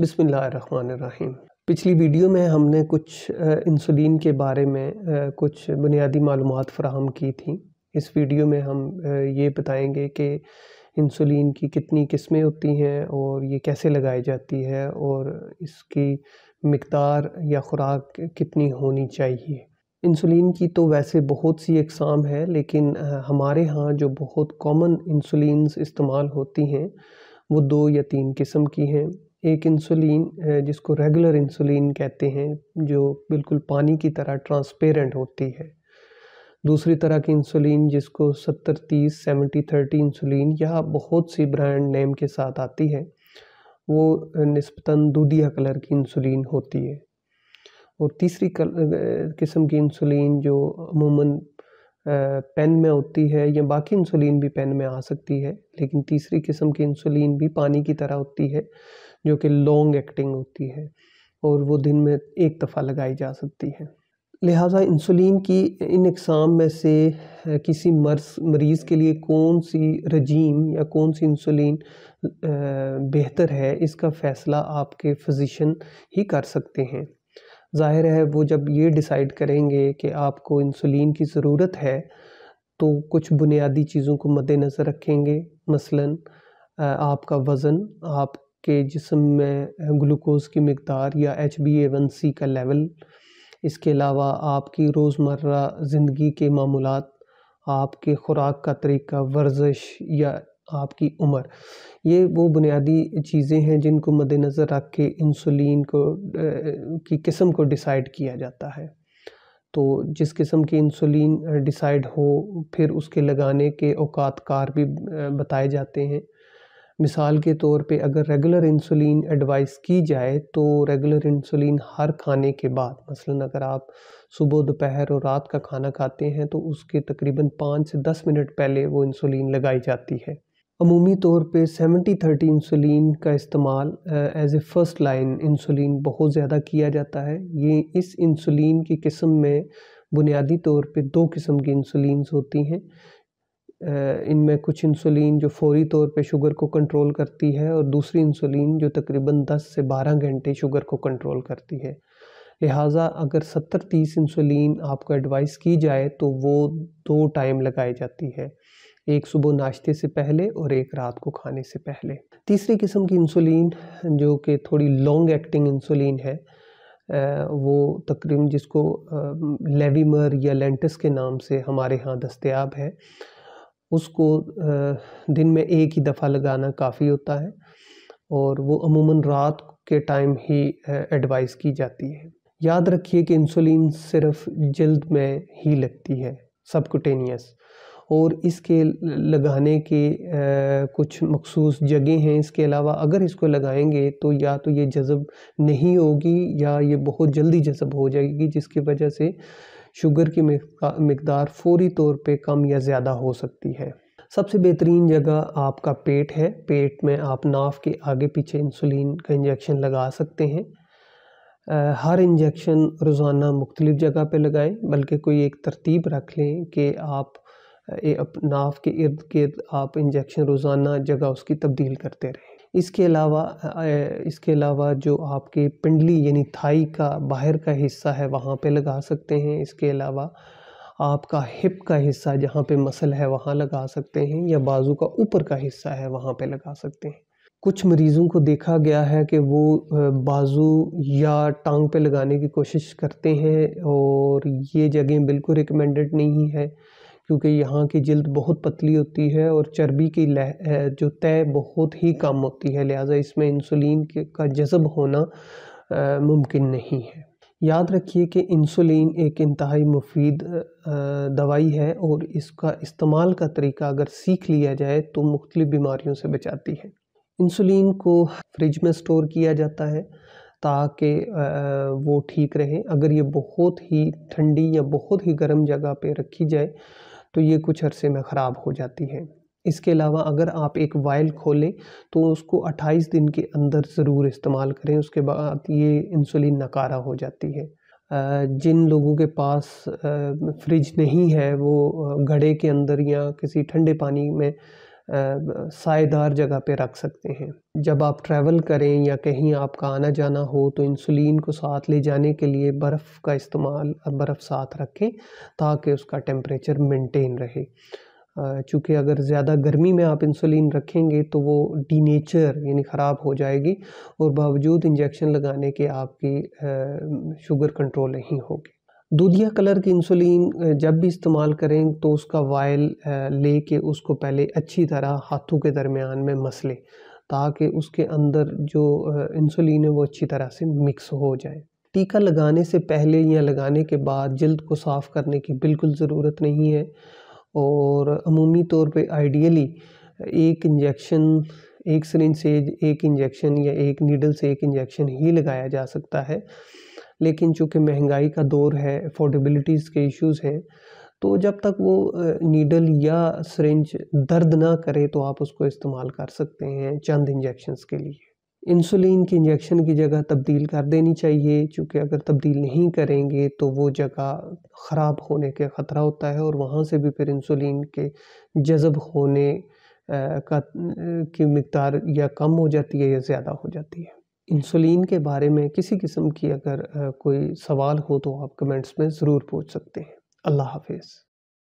बिसमीम पिछली वीडियो में हमने कुछ इंसुलिन के बारे में कुछ बुनियादी मालूम फ्राहम की थी इस वीडियो में हम ये बताएंगे कि इंसुलिन की कितनी किस्में होती हैं और ये कैसे लगाई जाती है और इसकी मकदार या ख़ुराक कितनी होनी चाहिए इंसुलिन की तो वैसे बहुत सी अकसाम है लेकिन हमारे यहाँ जो बहुत कॉमन इंसुलिन इस्तेमाल होती हैं वो दो या तीन किस्म की हैं एक इंसुलिन जिसको रेगुलर इंसुलिन कहते हैं जो बिल्कुल पानी की तरह ट्रांसपेरेंट होती है दूसरी तरह की इंसुलिन जिसको सत्तर तीस सेवेंटी थर्टी इंसुलिन यह बहुत सी ब्रांड नेम के साथ आती है वो नस्बता दूधिया कलर की इंसुलिन होती है और तीसरी किस्म की इंसुलिन जो अमूमन पेन में होती है या बाकी इंसुलिन भी पेन में आ सकती है लेकिन तीसरी किस्म की इंसुलिन भी पानी की तरह होती है जो कि लॉन्ग एक्टिंग होती है और वो दिन में एक दफ़ा लगाई जा सकती है लिहाजा इंसुलिन की इन इकसाम में से किसी मर्स मरीज़ के लिए कौन सी रजीम या कौन सी इंसुलिन बेहतर है इसका फ़ैसला आपके फिज़िशन ही कर सकते हैं ज़ाहिर है वो जब ये डिसाइड करेंगे कि आपको इंसुलिन की ज़रूरत है तो कुछ बुनियादी चीज़ों को मद्देनज़र रखेंगे मसलन आपका वज़न आप के जिसम में ग्लूकोज़ की मकदार या H B A one C का लेवल इसके अलावा आपकी रोज़मर्रा ज़िंदगी के मामूल आपके ख़ुराक का तरीका वर्जिश या आपकी उम्र ये वो बुनियादी चीज़ें हैं जिनको मद्दनज़र रख के इंसुलिन को की किस्म को डिसाइड किया जाता है तो जिस किस्म की इंसुलिन डिसाइड हो फिर उसके लगाने के औक़ात कार भी बताए जाते हैं मिसाल के तौर पे अगर रेगुलर इंसुलिन एडवाइस की जाए तो रेगुलर इंसुलिन हर खाने के बाद मसलन अगर आप सुबह दोपहर और रात का खाना खाते हैं तो उसके तकरीबन पाँच से दस मिनट पहले वो इंसुलिन लगाई जाती है अमूमी तौर पे सेवेंटी थर्टी इंसुलिन का इस्तेमाल as a first line insulin बहुत ज़्यादा किया जाता है ये इस इंसुलिन की किस्म में बुनियादी तौर पे दो किस्म की इंसुलिन होती हैं इनमें कुछ इंसुलिन जो फौरी तौर पे शुगर को कंट्रोल करती है और दूसरी इंसुलिन जो तकरीबन 10 से 12 घंटे शुगर को कंट्रोल करती है लिहाजा अगर 70 तीस इंसुलिन आपको एडवाइस की जाए तो वो दो टाइम लगाई जाती है एक सुबह नाश्ते से पहले और एक रात को खाने से पहले तीसरी किस्म की इंसुलिन जो कि थोड़ी लॉन्ग एक्टिंग इंसुलिन है वो तकरीबन जिसको लेवीमर या लेंटस के नाम से हमारे यहाँ दस्तियाब है उसको दिन में एक ही दफ़ा लगाना काफ़ी होता है और वो अमूमन रात के टाइम ही एडवाइस की जाती है याद रखिए कि इंसुलिन सिर्फ जल्द में ही लगती है सबकुटेनियस और इसके लगाने के कुछ मखसूस जगह हैं इसके अलावा अगर इसको लगाएंगे तो या तो ये जज़ब नहीं होगी या ये बहुत जल्दी जज़ब हो जाएगी जिसकी वजह से शुगर की मकदार फौरी तौर पे कम या ज़्यादा हो सकती है सबसे बेहतरीन जगह आपका पेट है पेट में आप नाफ के आगे पीछे इंसुलिन का इंजेक्शन लगा सकते हैं आ, हर इंजेक्शन रोज़ाना मुख्तलिफ़ जगह पे लगाएं बल्कि कोई एक तरतीब रख लें कि आप नाफ के इर्द गिर्द आप इंजेक्शन रोज़ाना जगह उसकी तब्दील करते रहें इसके अलावा इसके अलावा जो आपके पिंडली यानी थाई का बाहर का हिस्सा है वहाँ पे लगा सकते हैं इसके अलावा आपका हिप का हिस्सा जहाँ पे मसल है वहाँ लगा सकते हैं या बाजू का ऊपर का हिस्सा है वहाँ पे लगा सकते हैं कुछ मरीज़ों को देखा गया है कि वो बाजू या टांग पे लगाने की कोशिश करते हैं और ये जगह बिल्कुल रिकमेंडेड नहीं है क्योंकि यहाँ की जल्द बहुत पतली होती है और चर्बी की जो तय बहुत ही कम होती है लिहाजा इसमें इंसुलिन का जज़ब होना मुमकिन नहीं है याद रखिए कि इंसुलिन एक इंतहाई मुफीद दवाई है और इसका इस्तेमाल का तरीका अगर सीख लिया जाए तो मुख्तलि बीमारियों से बचाती है इंसुलिन को फ्रिज में स्टोर किया जाता है ताकि वो ठीक रहे अगर ये बहुत ही ठंडी या बहुत ही गर्म जगह पे रखी जाए तो ये कुछ अरसे में ख़राब हो जाती है इसके अलावा अगर आप एक वायल खोलें तो उसको 28 दिन के अंदर ज़रूर इस्तेमाल करें उसके बाद ये इंसुलिन नकारा हो जाती है जिन लोगों के पास फ्रिज नहीं है वो घड़े के अंदर या किसी ठंडे पानी में सायेदार जगह पे रख सकते हैं जब आप ट्रैवल करें या कहीं आपका आना जाना हो तो इंसुलिन को साथ ले जाने के लिए बर्फ़ का इस्तेमाल बर्फ़ साथ रखें ताकि उसका टेम्परेचर मेंटेन रहे चूँकि अगर ज़्यादा गर्मी में आप इंसुलिन रखेंगे तो वो डीनेचर यानी ख़राब हो जाएगी और बावजूद इंजेक्शन लगाने के आपकी शुगर कंट्रोल नहीं होगी दूधिया कलर की इंसुलिन जब भी इस्तेमाल करें तो उसका वायल ले के उसको पहले अच्छी तरह हाथों के दरमियान में मसले ताकि उसके अंदर जो इंसुलिन है वो अच्छी तरह से मिक्स हो जाए टीका लगाने से पहले या लगाने के बाद जल्द को साफ़ करने की बिल्कुल ज़रूरत नहीं है और अमूमी तौर पे आइडियली एक इंजेक्शन एक सरिंज से एक इंजेक्शन या एक नीडल से एक इंजेक्शन ही लगाया जा सकता है लेकिन चूँकि महंगाई का दौर है अफोर्डेबिलिटीज़ के इश्यूज़ हैं तो जब तक वो नीडल या सरेंज दर्द ना करे तो आप उसको इस्तेमाल कर सकते हैं चंद इंजेक्शन्स के लिए इंसुलिन की इंजेक्शन की जगह तब्दील कर देनी चाहिए क्योंकि अगर तब्दील नहीं करेंगे तो वो जगह ख़राब होने के ख़तरा होता है और वहाँ से भी फिर इंसुलिन के जज़ब होने का की मकदार या कम हो जाती है या ज़्यादा हो जाती है इंसुलिन के बारे में किसी किस्म की अगर कोई सवाल हो तो आप कमेंट्स में ज़रूर पूछ सकते हैं अल्लाह हाफिज़